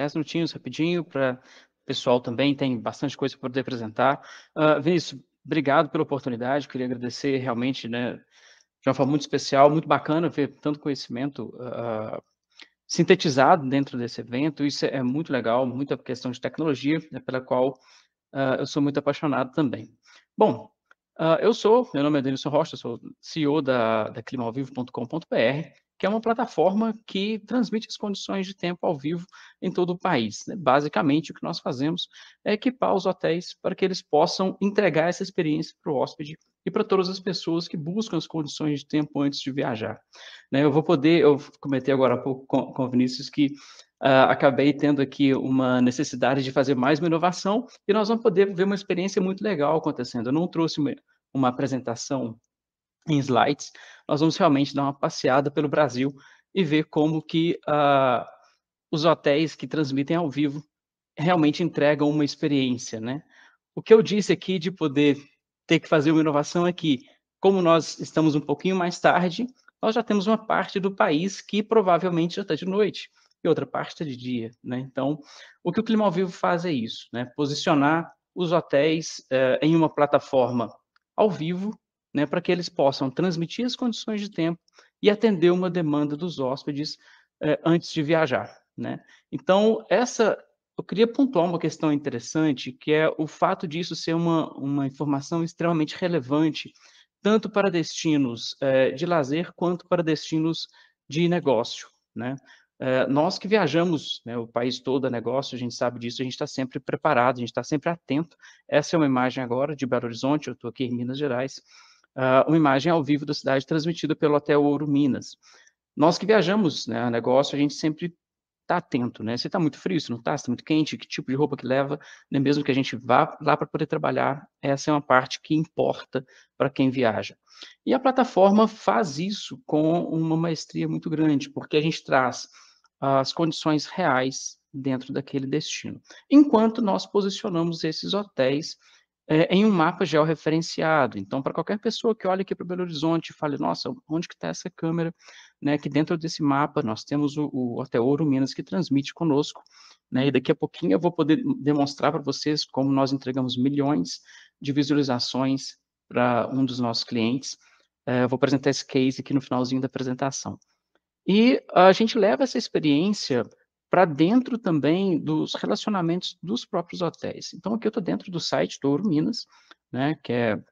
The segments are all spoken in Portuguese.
10 minutinhos rapidinho para o pessoal também, tem bastante coisa para poder apresentar. Uh, Vinícius, obrigado pela oportunidade, queria agradecer realmente, né, de uma forma muito especial, muito bacana ver tanto conhecimento uh, sintetizado dentro desse evento, isso é muito legal, muita questão de tecnologia, né, pela qual uh, eu sou muito apaixonado também. Bom, uh, eu sou, meu nome é Denilson Rocha, sou CEO da, da climaovivo.com.br, que é uma plataforma que transmite as condições de tempo ao vivo em todo o país. Né? Basicamente, o que nós fazemos é equipar os hotéis para que eles possam entregar essa experiência para o hóspede e para todas as pessoas que buscam as condições de tempo antes de viajar. Né? Eu vou poder, eu comentei agora há pouco com, com o Vinícius que Uh, acabei tendo aqui uma necessidade de fazer mais uma inovação e nós vamos poder ver uma experiência muito legal acontecendo. Eu não trouxe uma, uma apresentação em slides, nós vamos realmente dar uma passeada pelo Brasil e ver como que uh, os hotéis que transmitem ao vivo realmente entregam uma experiência, né? O que eu disse aqui de poder ter que fazer uma inovação é que, como nós estamos um pouquinho mais tarde, nós já temos uma parte do país que provavelmente já está de noite e outra parte está de dia, né? Então, o que o Clima ao Vivo faz é isso, né? Posicionar os hotéis eh, em uma plataforma ao vivo né, para que eles possam transmitir as condições de tempo e atender uma demanda dos hóspedes eh, antes de viajar. Né? Então, essa eu queria pontuar uma questão interessante, que é o fato disso ser uma, uma informação extremamente relevante, tanto para destinos eh, de lazer quanto para destinos de negócio. Né? Eh, nós que viajamos, né, o país todo é negócio, a gente sabe disso, a gente está sempre preparado, a gente está sempre atento. Essa é uma imagem agora de Belo Horizonte, eu estou aqui em Minas Gerais, uh, uma imagem ao vivo da cidade transmitida pelo Hotel Ouro Minas. Nós que viajamos né, a negócio, a gente sempre está atento, né? Se está muito frio, se não está, se está muito quente, que tipo de roupa que leva, né? mesmo que a gente vá lá para poder trabalhar, essa é uma parte que importa para quem viaja. E a plataforma faz isso com uma maestria muito grande, porque a gente traz as condições reais dentro daquele destino, enquanto nós posicionamos esses hotéis é, em um mapa georreferenciado. Então, para qualquer pessoa que olhe aqui para Belo Horizonte e fale, nossa, onde que está essa câmera? Né, que dentro desse mapa nós temos o, o Hotel Ouro Minas que transmite conosco. Né, e daqui a pouquinho eu vou poder demonstrar para vocês como nós entregamos milhões de visualizações para um dos nossos clientes. É, eu vou apresentar esse case aqui no finalzinho da apresentação. E a gente leva essa experiência para dentro também dos relacionamentos dos próprios hotéis. Então, aqui eu estou dentro do site do Ouro Minas, né, que é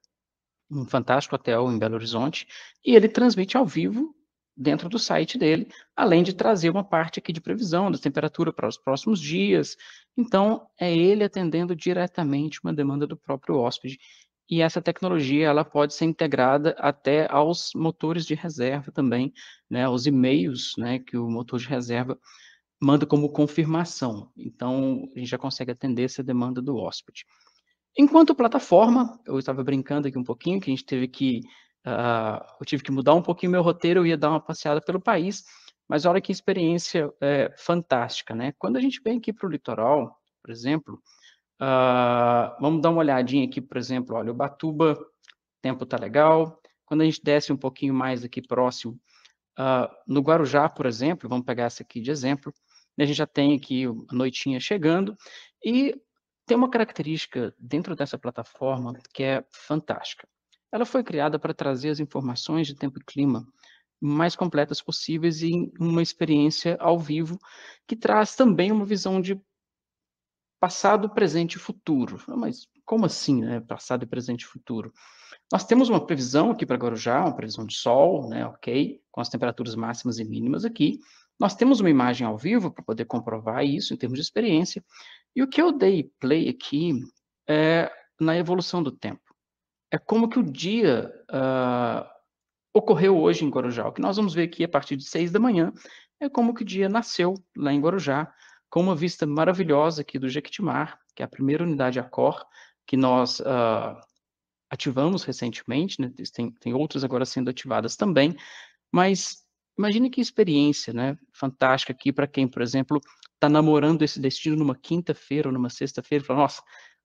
um fantástico hotel em Belo Horizonte, e ele transmite ao vivo dentro do site dele, além de trazer uma parte aqui de previsão da temperatura para os próximos dias. Então, é ele atendendo diretamente uma demanda do próprio hóspede. E essa tecnologia ela pode ser integrada até aos motores de reserva também, né, aos e-mails né, que o motor de reserva manda como confirmação. Então, a gente já consegue atender essa demanda do hóspede. Enquanto plataforma, eu estava brincando aqui um pouquinho, que a gente teve que. Uh, eu tive que mudar um pouquinho meu roteiro, eu ia dar uma passeada pelo país, mas olha que experiência é, fantástica, né? Quando a gente vem aqui para o litoral, por exemplo, uh, vamos dar uma olhadinha aqui, por exemplo, olha, Ubatuba, tempo tá legal. Quando a gente desce um pouquinho mais aqui próximo, uh, no Guarujá, por exemplo, vamos pegar essa aqui de exemplo, né, a gente já tem aqui a noitinha chegando. E tem uma característica dentro dessa plataforma que é fantástica. Ela foi criada para trazer as informações de tempo e clima mais completas possíveis em uma experiência ao vivo que traz também uma visão de passado, presente e futuro. Ah, mas como assim, né? Passado, presente e futuro? Nós temos uma previsão aqui para Guarujá, uma previsão de sol, né? Ok, com as temperaturas máximas e mínimas aqui. Nós temos uma imagem ao vivo para poder comprovar isso em termos de experiência. E o que eu dei play aqui é na evolução do tempo. É como que o dia uh, ocorreu hoje em Guarujá. O que nós vamos ver aqui a partir de seis da manhã é como que o dia nasceu lá em Guarujá, com uma vista maravilhosa aqui do Jequitimar, que é a primeira unidade ACOR que nós uh, ativamos recentemente, né? tem, tem outras agora sendo ativadas também, mas Imagine que experiência, né? Fantástica aqui para quem, por exemplo, está namorando esse destino numa quinta-feira ou numa sexta-feira, fala, nossa,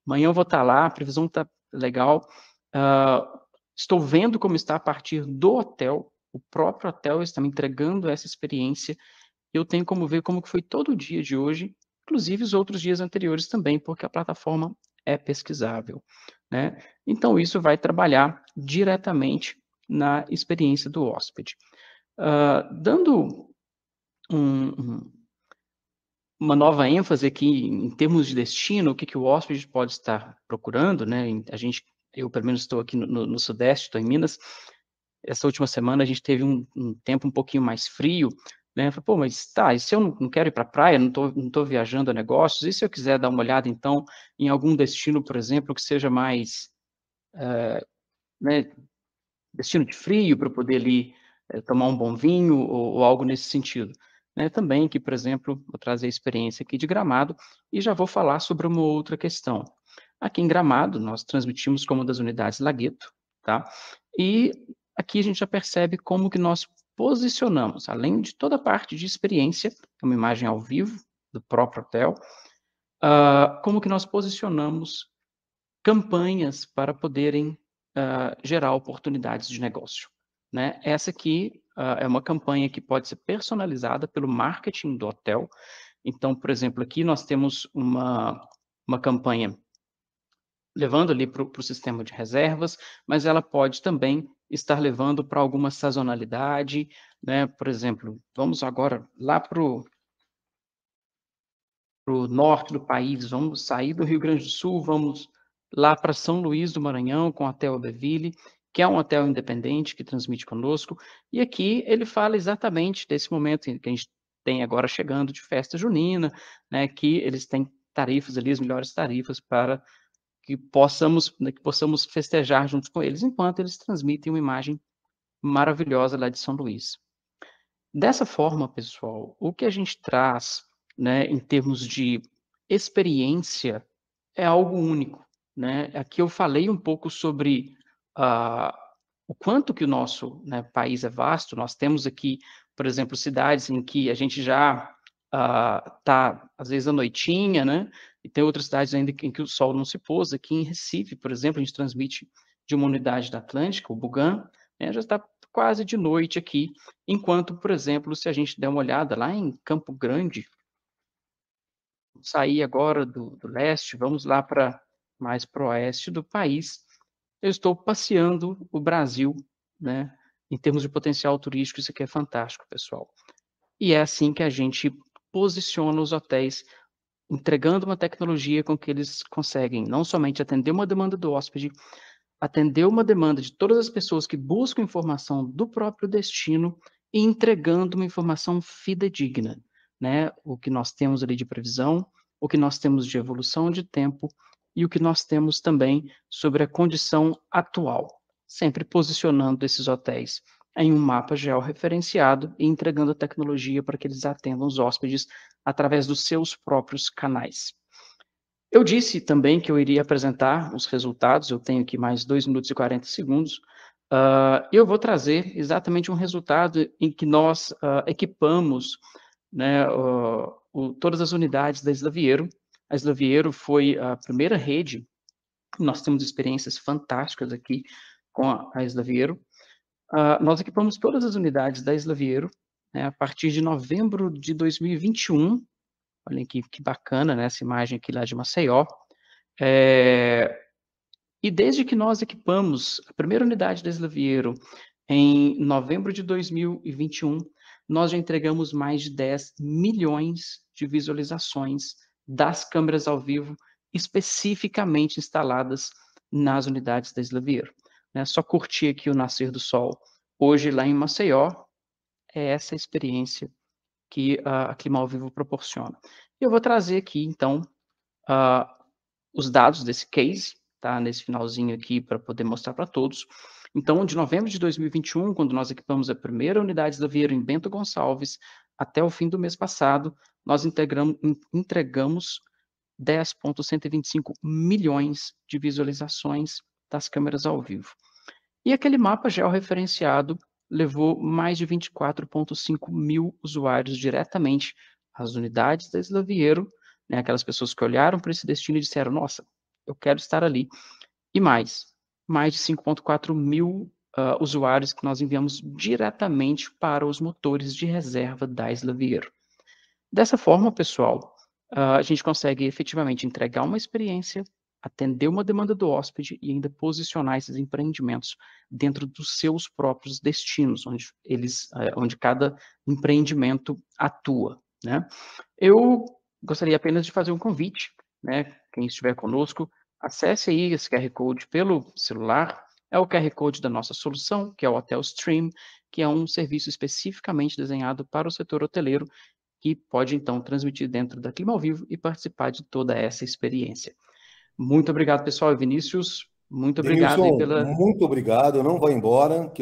amanhã eu vou estar tá lá, a previsão está legal. Uh, estou vendo como está a partir do hotel, o próprio hotel está me entregando essa experiência. Eu tenho como ver como que foi todo o dia de hoje, inclusive os outros dias anteriores também, porque a plataforma é pesquisável, né? Então isso vai trabalhar diretamente na experiência do hóspede. Ah, dando um, uma nova ênfase aqui em termos de destino, o que, que o hóspede pode estar procurando, né? A gente, eu pelo menos estou aqui no, no, Sudeste, estou em Minas. Essa última semana a gente teve um, um tempo um pouquinho mais frio, né? Falei, pô, mas tá, e se eu não, não quero ir para a praia, não estou não tô viajando a negócios, e se eu quiser dar uma olhada, então, em algum destino, por exemplo, que seja mais, uh, né, destino de frio, para poder ali é, tomar um bom vinho ou, ou algo nesse sentido. Né, também que, por exemplo, vou trazer a experiência aqui de Gramado e já vou falar sobre uma outra questão. Aqui em Gramado, nós transmitimos como das unidades Lagueto, tá? E aqui a gente já percebe como que nós posicionamos, além de toda a parte de experiência, é uma imagem ao vivo do próprio hotel, uh, como que nós posicionamos campanhas para poderem uh, gerar oportunidades de negócio. Né? Essa aqui uh, é uma campanha que pode ser personalizada pelo marketing do hotel. Então, por exemplo, aqui nós temos uma, uma campanha levando ali para o sistema de reservas, mas ela pode também estar levando para alguma sazonalidade, né? Por exemplo, vamos agora lá para o norte do país, vamos sair do Rio Grande do Sul, vamos lá para São Luís do Maranhão com a Hotel Beville que é um hotel independente que transmite conosco. E aqui ele fala exatamente desse momento que a gente tem agora chegando de festa junina, né, que eles têm tarifas ali, as melhores tarifas para que possamos, né, que possamos festejar junto com eles, enquanto eles transmitem uma imagem maravilhosa lá de São Luís. Dessa forma, pessoal, o que a gente traz né, em termos de experiência é algo único. Né? Aqui eu falei um pouco sobre uh, o quanto que o nosso né, país é vasto. Nós temos aqui, por exemplo, cidades em que a gente já está, ah, uh, às vezes, à noitinha, né? E tem outras cidades ainda em que o sol não se pôs. Aqui em Recife, por exemplo, a gente transmite de uma unidade da Atlântica, o Bugan, né, já está quase de noite aqui. Enquanto, por exemplo, se a gente der uma olhada lá em Campo Grande, sair agora do, do leste, vamos lá para mais para o oeste do país, eu estou passeando o Brasil, né? Em termos de potencial turístico, isso aqui é fantástico, pessoal. E é assim que a gente posiciona os hotéis, entregando uma tecnologia com que eles conseguem não somente atender uma demanda do hóspede, atender uma demanda de todas as pessoas que buscam informação do próprio destino e entregando uma informação fidedigna, né? O que nós temos ali de previsão, o que nós temos de evolução de tempo e o que nós temos também sobre a condição atual, sempre posicionando esses hotéis em um mapa georreferenciado e entregando a tecnologia para que eles atendam os hóspedes através dos seus próprios canais. Eu disse também que eu iria apresentar os resultados, eu tenho aqui mais 2 minutos e 40 segundos. Uh, eu vou trazer exatamente um resultado em que nós uh, equipamos né, uh, o, todas as unidades da Isla Vieiro a Slaviero foi a primeira rede, nós temos experiências fantásticas aqui com a, a Slaviero. Uh, ah, nós equipamos todas as unidades da Slaviero né, a partir de novembro de 2021. Olhem que, que bacana né, essa imagem aqui lá de Maceió. É, e desde que nós equipamos a primeira unidade da Slaviero em novembro de 2021, nós já entregamos mais de 10 milhões de visualizações das câmeras ao vivo especificamente instaladas nas unidades da Slavier. Né? Só curtir aqui o nascer do sol hoje lá em Maceió é essa experiência que a Clima ao Vivo proporciona. Eu vou trazer aqui, então, uh, os dados desse case, tá? Nesse finalzinho aqui para poder mostrar para todos. Então, de novembro de 2021, quando nós equipamos a primeira unidade da Vieira em Bento Gonçalves, até o fim do mês passado, nós entregamos 10,125 milhões de visualizações das câmeras ao vivo. E aquele mapa georreferenciado levou mais de 24,5 mil usuários diretamente às unidades da Slaviero, né, aquelas pessoas que olharam para esse destino e disseram: Nossa, eu quero estar ali. E mais, mais de 5,4 mil uh, usuários que nós enviamos diretamente para os motores de reserva da Slavier. Dessa forma, pessoal, uh, a gente consegue efetivamente entregar uma experiência, atender uma demanda do hóspede e ainda posicionar esses empreendimentos dentro dos seus próprios destinos, onde, eles, uh, onde cada empreendimento atua. Né? Eu gostaria apenas de fazer um convite, né? quem estiver conosco, acesse aí esse QR Code pelo celular, é o QR Code da nossa solução, que é o Hotel Stream, que é um serviço especificamente desenhado para o setor hoteleiro, que pode então transmitir dentro da Clima ao Vivo e participar de toda essa experiência. Muito obrigado, pessoal. Vinícius, muito obrigado Denilson, pela. Muito obrigado. Não vá embora, que eu